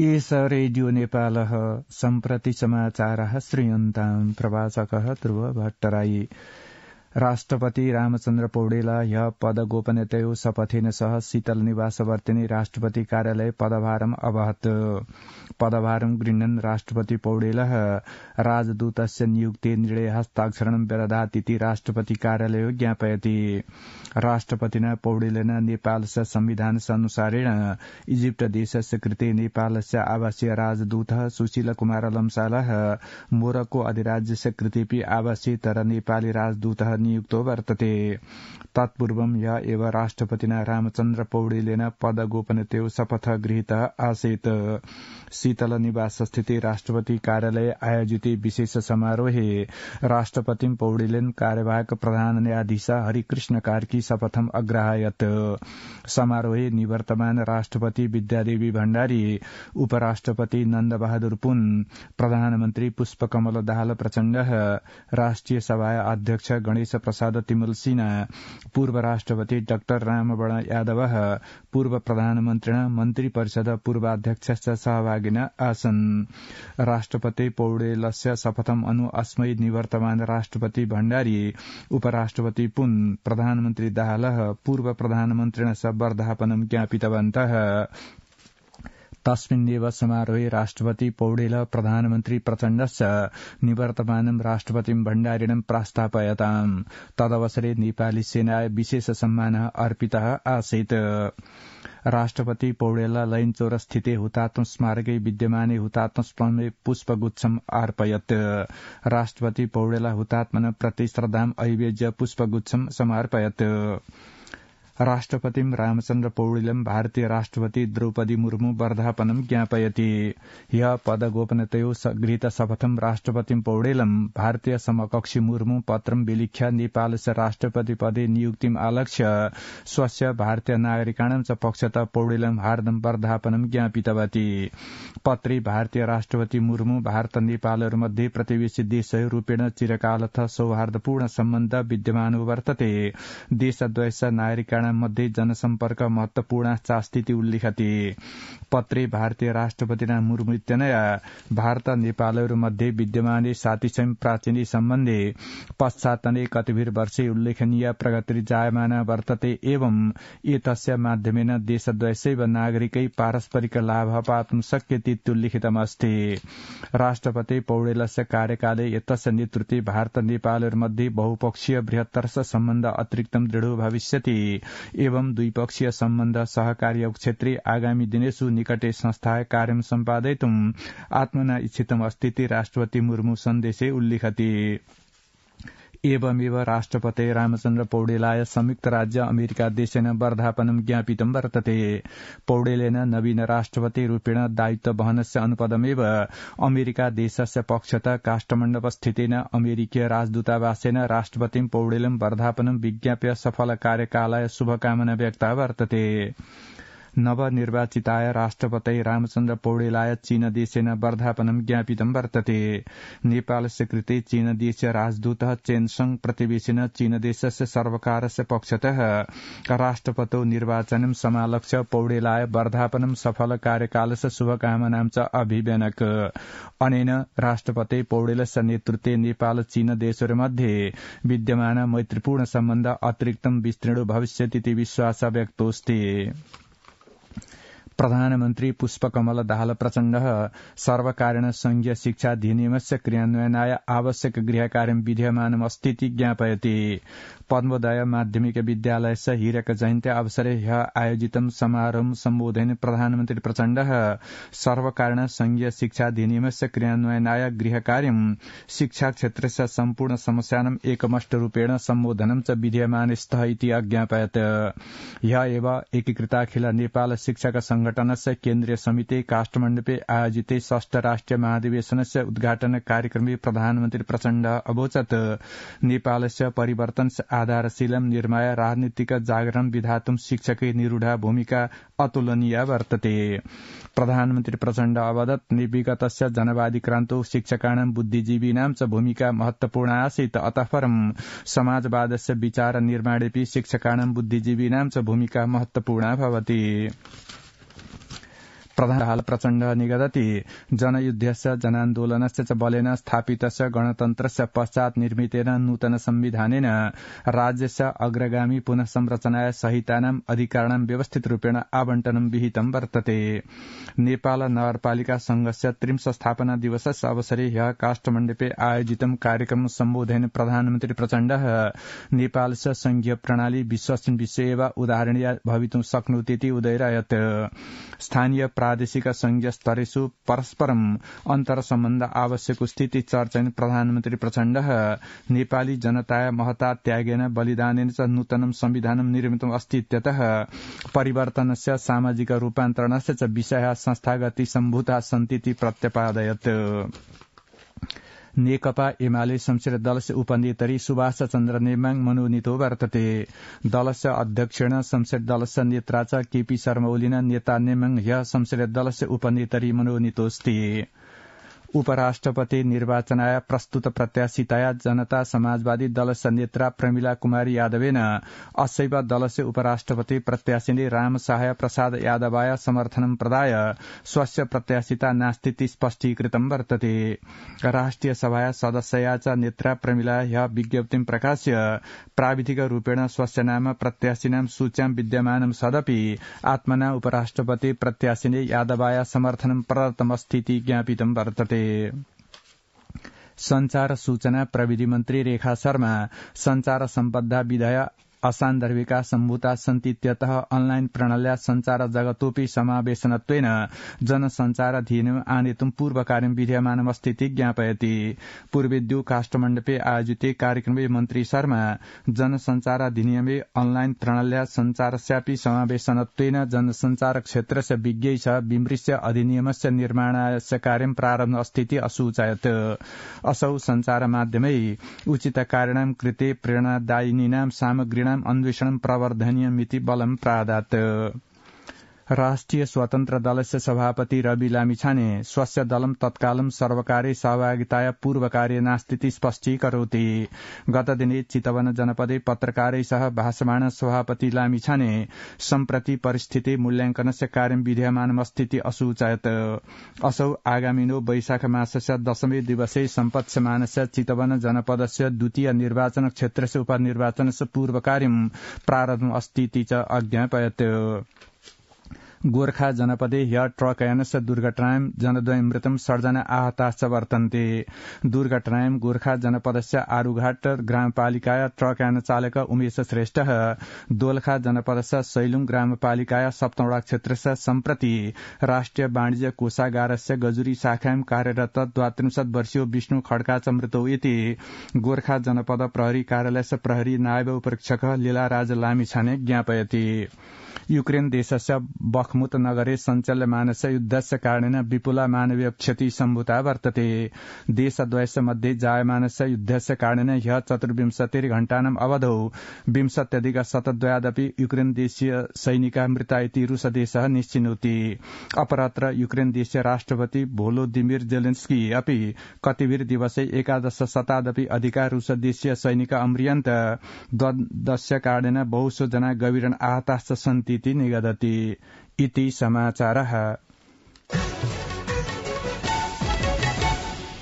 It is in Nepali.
एष रेडियो नेपालः सम्प्रति समाचारः श्रूयन्ताम् प्रवाचकः ध्रुव भट्टराई राष्ट्रपति रामचन्द्र पौडेला ह्य पद गोपनीयतयो शपथेन सह शीतल निवास राष्ट्रपति कार्यालय पदभारम अवहत पदभारम गृहन राष्ट्रपति पौडेलः राजदूत नियुक्ति निर्णय हस्ताक्षर व्यदधातीति राष्ट्रपति कार्यालयो ज्ञापयति राष्ट्रपति पौडेल नेपाल संविधान अनुसारेण इजिप्ट देशस्य कृते नेपालस्य आवासीय राजदूत सुशील कुमार लम्साल मोरक्को अधिराज्यस्य कृतेपि आवासीय तर नेपाली राजदूत नियुक्त वर्तते तत्पूर्वम या एव राष्ट्रपतिना रामचन्द्र पद गोपनीय शपथ गृहीत आसीत शीतल स्थित राष्ट्रपति कार्यालय आयोजित विशेष समारोह राष्ट्रपति पौडेलेन कार्यवाहक प्रधान न्यायाधीश हरिकृष्ण कार्की शपथम अग्राहयत् समारोह निवर्तमान राष्ट्रपति विद्यादेवी भण्डारी उपराष्ट्रपति नन्दबहादुर पुन प्रधानमन्त्री पुष्पकमल दाहाल प्रचण्ड राष्ट्रिय सभा अध्यक्ष गणेश प्रसाद तिमुल सिन्हा पूर्व राष्ट्रपति डाक्टर रामवरण यादव पूर्व प्रधानमन्त्री मन्त्री परिषद पूर्वाध्यक्ष सहभागिन आसन् राष्ट्रपति पौडेलस्य शपथम अनु अस्मै निवर्तमान राष्ट्रपति भण्डारी उपराष्ट्रपति पुन प्रधानमन्त्री दाहाल पूर्व प्रधानमन्त्री स वर्धापनं ज्ञापितवन्तः तस्मिन् तस्मिन्नेव समारोह राष्ट्रपति पौडेल प्रधानमन्त्री प्रचण्डश्च निवर्तमानं राष्ट्रपतिं भण्डारिणं प्रास्थापयताम् तदवसरे नेपाली सेनाय विशेष सम्मान अर्पित आसीत् राष्ट्रपति पौडेल लैनचौरस्थिते हुतात्म स्मारके विद्यमाने हुतात्म पुष्पगुच्छम् अर्पयत् राष्ट्रपति पौडेल हुतात्मन प्रति श्रद्धाम् ऐवेज्य पुष्पगुच्छम् समर्पयत् राष्ट्रपति रामचन्द्र पौडेलम भारतीय राष्ट्रपति द्रौपदी मुर्मू वर्धापनम ज्ञापयति ह्य पद गोपनतयो गृहत शपथम राष्ट्रपति पौड़ेलम भारतीय समकक्षी मुर्मू पत्रम विलिख्य नेपालस्य राष्ट्रपति पदे नियुक्तिम आलक्ष्य स्वस्य भारतीय नागरिकाण च पक्षत पौड़ेलम हार्दम वर्धापनम ज्ञापितवती पत्री भारतीय राष्ट्रपति मुर्मू भारत नेपालहरूमध्ये प्रतिवेशी देशहरू रूपेण चिरकालथ सौहार्दपूर्ण सम्बन्ध विद्यमान वर्तते देशद्वयस नागरिक मध्ये जनसम्पर्क महत्वपूर्ण उल्लेख थिए पत्रे भारतीय राष्ट्रपतिना मुर्मुत्यनया भारत मध्ये विद्यमान साथी स्वयं प्राचीनी सम्बन्धे नै कतिवीर वर्षे उल्लेखनीय प्रगति जायमाना वर्तते एवं एतस्य माध्यमेन सैव नागरिकै पारस्परिक लाभ पातुं अस्ति राष्ट्रपति पौडेलस्य कार्यकाले एतस्य नेतृत्वे भारत मध्ये बहुपक्षीय बृहत्तर्ष सम्बन्ध अतिरिक्त दृढो भविष्यति एवं द्विपक्षीय सम्बन्ध सहकार्य क्षेत्री आगामी दिनेशु निकटे संस्था कार्यम सम्पादयितुम् आत्मना इच्छितम् अस्थिति राष्ट्रपति मुर्मू सन्देशे उल्लिखति एवमेव राष्ट्रपति रामचन्द्र पौडेलाय संयुक्त राज्य अमेरिका देशेन वर्धापन ज्ञापितं वर्तते पौडेलेन नवीन राष्ट्रपति रूपेण दायित्व वहनस्य अनुपदमेव अमेरिका देशस्य पक्षत स्थितेन अमेरिकीय राजदूतावासेन राष्ट्रपति पौडेलम वर्धापनं विज्ञाप्य सफल कार्यकालाय शुभकामना व्यक्ता वर्तते नवनिर्वाचिताय राष्ट्रपति रामचन्द्र पौडेलाय चीन देशेन वर्धापनम ज्ञापितं वर्तते नेपाल चीन चीनदेशीय राजदूत चेनसंग प्रतिवेशिन चीनदेशस्य सर्वकारस्य पक्षतः राष्ट्रपति निर्वाचन समालक्ष्य पौडेलाय वर्धापनं सफल कार्यकालस्य शुभकामना च अभिव्यनक अनेन राष्ट्रपति पौडेलस्य नेतृत्वे नेपाल चीन देशहरूमध्ये विद्यमान मैत्रीपूर्ण सम्बन्ध अतिरिक्त विस्तृणो भविष्यति विश्वास व्यक्तोस्ति प्रधानमन्त्री पुष्पकमल दाहाल प्रचण्ड सर्वकारण संघीय शिक्षा अधिनियमस्य क्रियान्वयनाय आवश्यक गृह कार्य विधीयमानम् अस्तीति ज्ञापयति पद्मोदय माध्यमिक विद्यालयस्य हीरक जयन्ती अवसरे ह्य आयोजित समारोह सम्बोधयन प्रधानमन्त्री प्रचण्ड सर्वकारण संघीय शिक्षा अधिनियमस्य क्रियान्वयनाय शिक्षा क्षेत्रस्य सम्पूर्ण समस्यानम् रूपेण सम्बोधनं च स्थ इति अज्ञापयत् ह्य एव एकीकृताखिल नेपाल शिक्षक संघ ಸಂಘಟನಾ केन्द्रीय समिति काष्ठमण्डपे आयोजित षष्ठ राष्ट्रिय ಮಹಾಧಿವೇಶನस्य उद्घाटन कार्यक्रमे प्रधानमन्त्री प्रचण्ड अवोचत नेपालस्य परिवर्तन आधारशीलम निर्माय राजनीतिक जागरण विधातुम शिक्षकै निरूढा भूमिका अतुलनीय वर्तते प्रधानमन्त्री प्रचण्ड अवदत् विगतस्य क्रान्तो शिक्षकाणां बुद्धिजीविनां च भूमिका महत्वपूर्ण आसीत् अत परम समाजवादस्य विचार निर्माणेऽपि शिक्षकाणां बुद्धिजीविनां च भूमिका महत्वपूर्णा भवति प्रधान प्रचण्ड निगदति जनयुद्धस्य जनान्दोलनस्य च बलेन स्थापितस्य गणतन्त्रस्य पश्चात निर्मितेन नूतन संविधानेन राज्यस्य अग्रगामी पुनः संरचनाय सहितानाम् व्यवस्थित रूपेण आवण्टनं विहितं वर्तते नेपाल नगरपालिका संघस्य त्रिंश स्थापना दिवस अवसरे ह्य काष्ठमण्डपे आयोजित कार्यक्रम सम्बोधन प्रधानमन्त्री प्रचण्ड नेपालस्य संघीय प्रणाली विश्वस्मिन् विषय वा उदाहरणीय भवितुं शक्नोतीति उदैरायत् स्थानीय प्रादेशिक संघीय ಸ್ತರೇಷು परस्परम अन्तर सम्बन्ध आवश्यक स्थिति चर्चन प्रधानमन्त्री प्रचण्ड नेपाली जनताय महता त्यागेन बलिदानेन च नूतनं संविधानं निर्मितम अस्ति परिवर्तनस्य सामाजिक रूपान्तरणस्य च विषयाः संस्थागति सम्भूता सन्ति नेकपा एमाले संसदीय दलस उपनेतरी सुभाष चन्द्र नेमाङ मनोनितो वर्तते दलस अध्यक्षण संसद दलस नेत्राचा केपी शर्मा ओलिन नेता नेमाङ ह संसद दलस उपनेतरी मनोनितोस्ती उपराष्ट्रपति आय प्रस्तुत प्रत्याशिताया जनता समाजवादी दल नेत्रा प्रमिला कुमारी यादवेन अस्यैव दलस्य उपराष्ट्रपति राम सहाय प्रसाद यादवाय समर्थनं प्रदाय स्वस्य प्रत्याशिता नास्तीति स्पष्टीकृतं वर्तते राष्ट्रिय सभाया सदस्यया च नेत्रा प्रमिला ह्य विज्ञप्तिं प्रकाश्य रूपेण स्वस्य नाम प्रत्याशिनां सूच्यां विद्यमानं सदपि आत्मना उपराष्ट्रपति प्रत्याशिने यादवाय समर्थनं प्रदत्तमस्तीति ज्ञापितं वर्तते संचार सूचना प्रविधि मन्त्री रेखा शर्मा संचार सम्पदा विधेयक ಅಸಾಂದರ್ಭಿಕ ಸಂಭೂತ ಸಂತಿತ್ಯತಃ ಆನ್ಲೈನ್ ಪ್ರಣಲ್ಯ ಸಂಚಾರ ಜಗತ್ತೋಪಿ ಸಮಾವೇಶನತ್ವೇನ पूर्व आनेतुं पूर्वकार्यं स्थिति ज्ञापयति पूर्वेद्यू काष्ठमण्डपे आयोजित कार्यक्रमे मन्त्री शर्मा अधिनियमे अनलाइन संचार स्यापी समावेशनत्वेन जनसञ्चार क्षेत्रस्य विज्ञै छ विमृश्य अधिनियमस्य निर्माणाय कार्यं प्रारम्भ स्थिति असूचयत असौ संचार उचित उचितकारिणां कृते प्रेरणादायिनीनां सामग्रीणां अन्वेषणम् प्रवर्धनीयमिति बलम् प्रादात् राष्ट्रिय स्वतन्त्र दलस्य सभापति रवि लामिछाने स्वस्य दलं सर्वकारी सर्वकारे सहभागिताया कार्य स्थिति स्पष्टीकरोति गतदिने चितवन जनपदे पत्रकारै सह भाषमाण सभापति लामिछाने सम्प्रति परिस्थिति मूल्याङ्कनस्य कार्यं स्थिति असूचयत असौ आगामिनो वैशाख मासस्य दशमे दिवसे सम्पत्स्यमानस्य चितवन जनपदस्य द्वितीय निर्वाचन क्षेत्रस्य उपनिर्वाचनस्य पूर्वकार्यं प्रारब्धम् अस्तीति च अज्ञापयत् गोर्खा जनपदे ह्य यानस दुर्घटना जनद्वय मृतम सर्जना आहताश्च वर्तन्ते दुर्घटनायां गोर्खा जनपदस्य आरूघाट ग्रामपालिकाया यान चालक उमेश श्रेष्ठ दोलखा जनपदस्य सैलुङ ग्रामपालिकाया सप्तौडा क्षेत्रस्य सम्प्रति राष्ट्रिय वाणिज्य कोषागारस्य गजुरी शाखां कार्यरत द्वात्रिंशत वर्षीय विष्णु खड्का च मृतौ इति गोर्खा जनपद प्रहरी कार्यालयस्य प्रहरी नायब उपरीक्षक लीलाराज लामिछाने ज्ञापयति ಯುಕ್ರೇನ್ बखमुत नगरे ನಗರೆ मानस युद्धस्य कारणेन विपुला मानवीय क्षति सम्भूता वर्तते देशद्वयस्य मध्ये जायमानस्य युद्धस्य कारणेन ह्य चतुर्विंशतिर्घण्टानाम् अवधौ विंशत्यधिक शतद्वयादपि युक्रेन देशीय सैनिका मृता इति देश निश्चिनोति अपरत्र युक्रेन देशीय राष्ट्रपति भोलो दिमिर जेलेन्स्की अपि कतिवीर दिवसे एकादश शतादपि अधिका देशीय सैनिक अम्रियन्त द्वदस्य कारणेन बहुशो जना गभीरन आहताश सन्ति इति निगदति इति समाचारः